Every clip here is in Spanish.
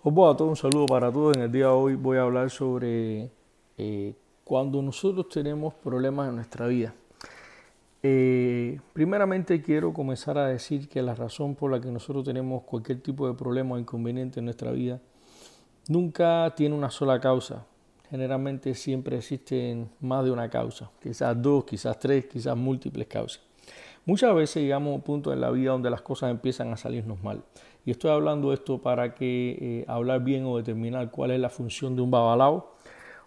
Hola a todos, un saludo para todos. En el día de hoy voy a hablar sobre eh, cuando nosotros tenemos problemas en nuestra vida. Eh, primeramente quiero comenzar a decir que la razón por la que nosotros tenemos cualquier tipo de problema o inconveniente en nuestra vida nunca tiene una sola causa. Generalmente siempre existen más de una causa, quizás dos, quizás tres, quizás múltiples causas. Muchas veces llegamos a un punto en la vida donde las cosas empiezan a salirnos mal. Y estoy hablando esto para que eh, hablar bien o determinar cuál es la función de un babalao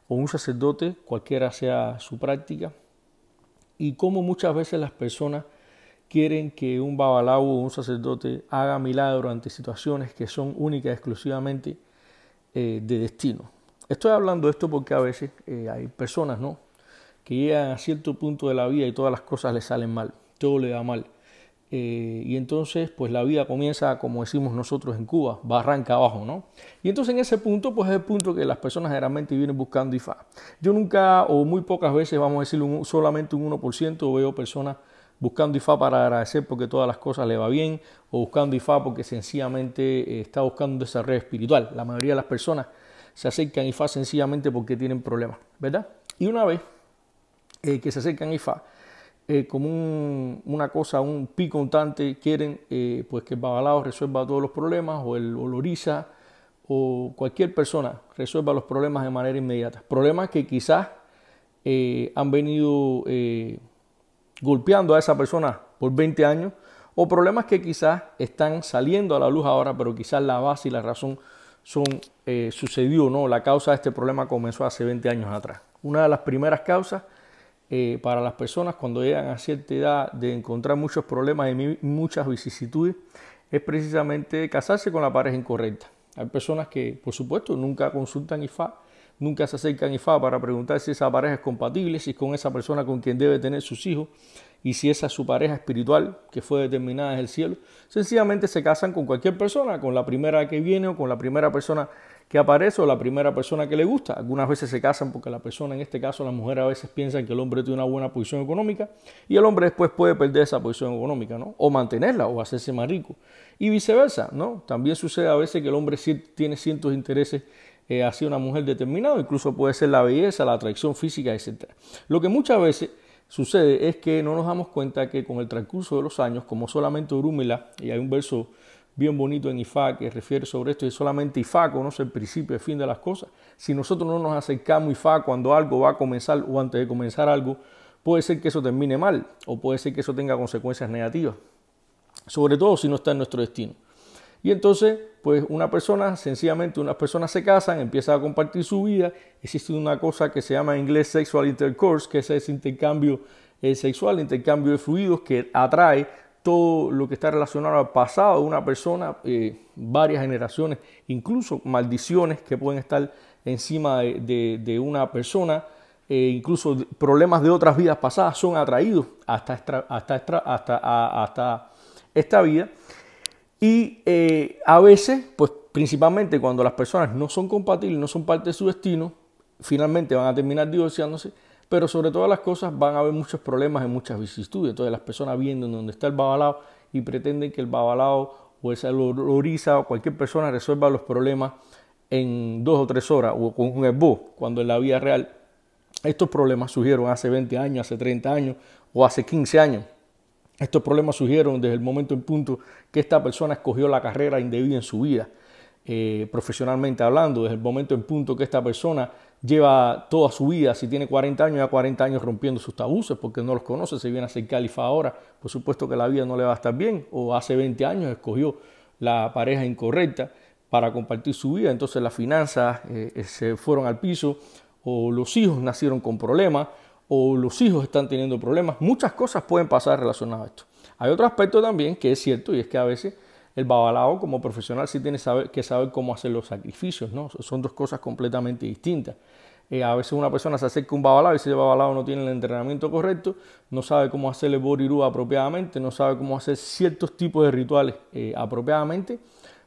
o un sacerdote, cualquiera sea su práctica, y cómo muchas veces las personas quieren que un babalao o un sacerdote haga milagro ante situaciones que son únicas exclusivamente eh, de destino. Estoy hablando esto porque a veces eh, hay personas ¿no? que llegan a cierto punto de la vida y todas las cosas les salen mal todo le da mal. Eh, y entonces, pues la vida comienza, como decimos nosotros en Cuba, barranca abajo, ¿no? Y entonces en ese punto, pues es el punto que las personas generalmente vienen buscando IFA. Yo nunca, o muy pocas veces, vamos a decir, un, solamente un 1% veo personas buscando IFA para agradecer porque todas las cosas le va bien, o buscando IFA porque sencillamente eh, está buscando un desarrollo espiritual. La mayoría de las personas se acercan a IFA sencillamente porque tienen problemas, ¿verdad? Y una vez eh, que se acercan a IFA, eh, como una cosa, un pi constante, quieren eh, pues, que el Babalao resuelva todos los problemas o el Oloriza o cualquier persona resuelva los problemas de manera inmediata. Problemas que quizás eh, han venido golpeando a esa persona por 20 años o problemas que quizás están saliendo a la luz ahora, pero quizás la base y la razón son sucedió, La causa de este problema comenzó hace 20 años atrás. Una de las primeras causas eh, para las personas cuando llegan a cierta edad de encontrar muchos problemas y muchas vicisitudes es precisamente casarse con la pareja incorrecta. Hay personas que, por supuesto, nunca consultan IFA, nunca se acercan a IFA para preguntar si esa pareja es compatible, si es con esa persona con quien debe tener sus hijos y si esa es su pareja espiritual que fue determinada en el cielo. Sencillamente se casan con cualquier persona, con la primera que viene o con la primera persona que aparece o la primera persona que le gusta. Algunas veces se casan porque la persona, en este caso la mujer, a veces piensa que el hombre tiene una buena posición económica y el hombre después puede perder esa posición económica, ¿no? O mantenerla o hacerse más rico. Y viceversa, ¿no? También sucede a veces que el hombre tiene ciertos intereses eh, hacia una mujer determinada, incluso puede ser la belleza, la atracción física, etc. Lo que muchas veces sucede es que no nos damos cuenta que con el transcurso de los años, como solamente Urúmila, y hay un verso bien bonito en Ifa que refiere sobre esto, y solamente Ifá conoce el principio y el fin de las cosas. Si nosotros no nos acercamos a cuando algo va a comenzar o antes de comenzar algo, puede ser que eso termine mal o puede ser que eso tenga consecuencias negativas, sobre todo si no está en nuestro destino. Y entonces, pues una persona, sencillamente unas personas se casan, empiezan a compartir su vida, existe una cosa que se llama en inglés sexual intercourse, que es ese intercambio eh, sexual, intercambio de fluidos que atrae todo lo que está relacionado al pasado de una persona, eh, varias generaciones, incluso maldiciones que pueden estar encima de, una persona, eh, incluso problemas de otras vidas pasadas son atraídos hasta, esta vida. Y eh, a veces, pues principalmente cuando las personas no son compatibles, no son parte de su destino, finalmente van a terminar divorciándose pero sobre todas las cosas van a haber muchos problemas en muchas vicisitudes. Entonces las personas viendo en donde está el babalao y pretenden que el babalao o esa loriza o cualquier persona resuelva los problemas en dos o tres horas o con un esbozo cuando en la vida real estos problemas surgieron hace 20 años, hace 30 años o hace 15 años. Estos problemas surgieron desde el momento en punto que esta persona escogió la carrera indebida en su vida, eh, profesionalmente hablando, desde el momento en punto que esta persona lleva toda su vida, si tiene 40 años, ya 40 años rompiendo sus tabúes porque no los conoce, si viene a ser califa ahora, por supuesto que la vida no le va a estar bien, o hace 20 años escogió la pareja incorrecta para compartir su vida, entonces las finanzas eh, eh, se fueron al piso, o los hijos nacieron con problemas, o los hijos están teniendo problemas, muchas cosas pueden pasar relacionadas a esto. Hay otro aspecto también que es cierto y es que a veces el babalao como profesional sí tiene que saber cómo hacer los sacrificios, ¿no? Son dos cosas completamente distintas. Eh, a veces una persona se acerca a un babalao y ese babalao no tiene el entrenamiento correcto, no sabe cómo hacer el borirú apropiadamente, no sabe cómo hacer ciertos tipos de rituales eh, apropiadamente.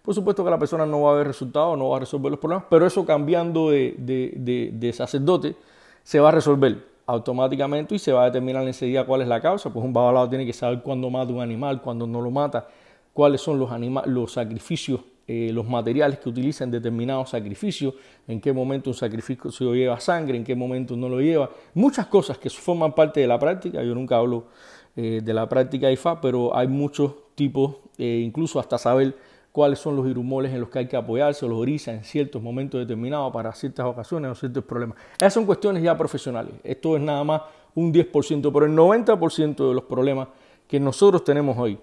Por supuesto que la persona no va a ver resultados, no va a resolver los problemas, pero eso cambiando de, sacerdote se va a resolver automáticamente y se va a determinar en día cuál es la causa. Pues un babalao tiene que saber cuándo mata un animal, cuándo no lo mata, cuáles son los, los sacrificios, eh, los materiales que utilizan determinados sacrificios, en qué momento un sacrificio se lleva sangre, en qué momento no lo lleva, muchas cosas que forman parte de la práctica. Yo nunca hablo eh, de la práctica IFA, pero hay muchos tipos, eh, incluso hasta saber cuáles son los irumoles en los que hay que apoyarse o los orizas en ciertos momentos determinados para ciertas ocasiones o ciertos problemas. Esas son cuestiones ya profesionales. Esto es nada más un 10%, pero el 90% de los problemas que nosotros tenemos hoy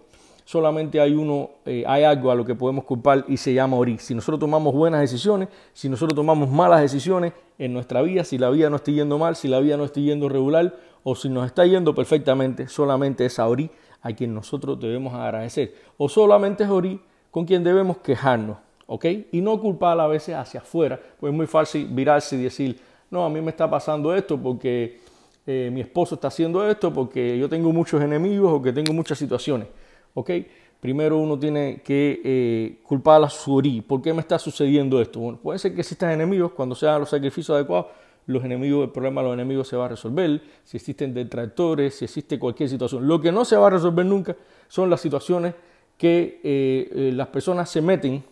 solamente hay uno, eh, hay algo a lo que podemos culpar y se llama Ori. Si nosotros tomamos buenas decisiones, si nosotros tomamos malas decisiones en nuestra vida, si la vida no está yendo mal, si la vida no está yendo regular o si nos está yendo perfectamente, solamente es a Ori a quien nosotros debemos agradecer. O solamente es Ori con quien debemos quejarnos, ¿ok? Y no culpar a veces hacia afuera, pues es muy fácil virarse y decir, no, a mí me está pasando esto porque eh, mi esposo está haciendo esto, porque yo tengo muchos enemigos o que tengo muchas situaciones. ¿ok? Primero uno tiene que eh, culpar a la Suri. ¿Por qué me está sucediendo esto? Bueno, puede ser que existan enemigos. Cuando se hagan los sacrificios adecuados, los enemigos, el problema de los enemigos se va a resolver. Si existen detractores, si existe cualquier situación. Lo que no se va a resolver nunca son las situaciones que eh, eh, las personas se meten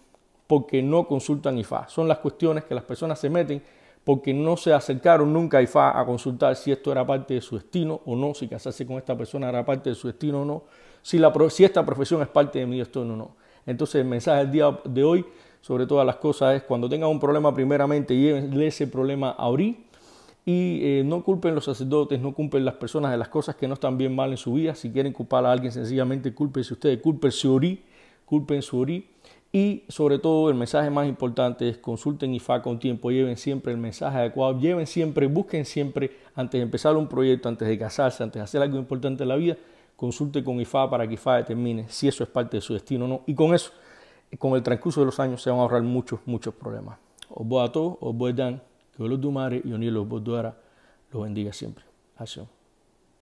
porque no consultan IFA. Son las cuestiones que las personas se meten porque no se acercaron nunca a IFA a consultar si esto era parte de su destino o no, si casarse con esta persona era parte de su destino o no si, esta profesión es parte de mí, esto o no. Entonces el mensaje del día de hoy, sobre todas las cosas, es cuando tengan un problema primeramente, llévenle ese problema a Ori y eh, no culpen los sacerdotes, no culpen las personas de las cosas que no están bien mal en su vida. Si quieren culpar a alguien, sencillamente culpense ustedes, su Ori, culpen su Ori. Y sobre todo el mensaje más importante es consulten IFA con tiempo, lleven siempre el mensaje adecuado, lleven siempre, busquen siempre antes de empezar un proyecto, antes de casarse, antes de hacer algo importante en la vida, consulte con IFA para que IFA determine si eso es parte de su destino o no. Y con eso, con el transcurso de los años, se van a ahorrar muchos, muchos problemas. Os voy a todos, os voy a dar, que los dumare y unir los los bendiga siempre. Acción.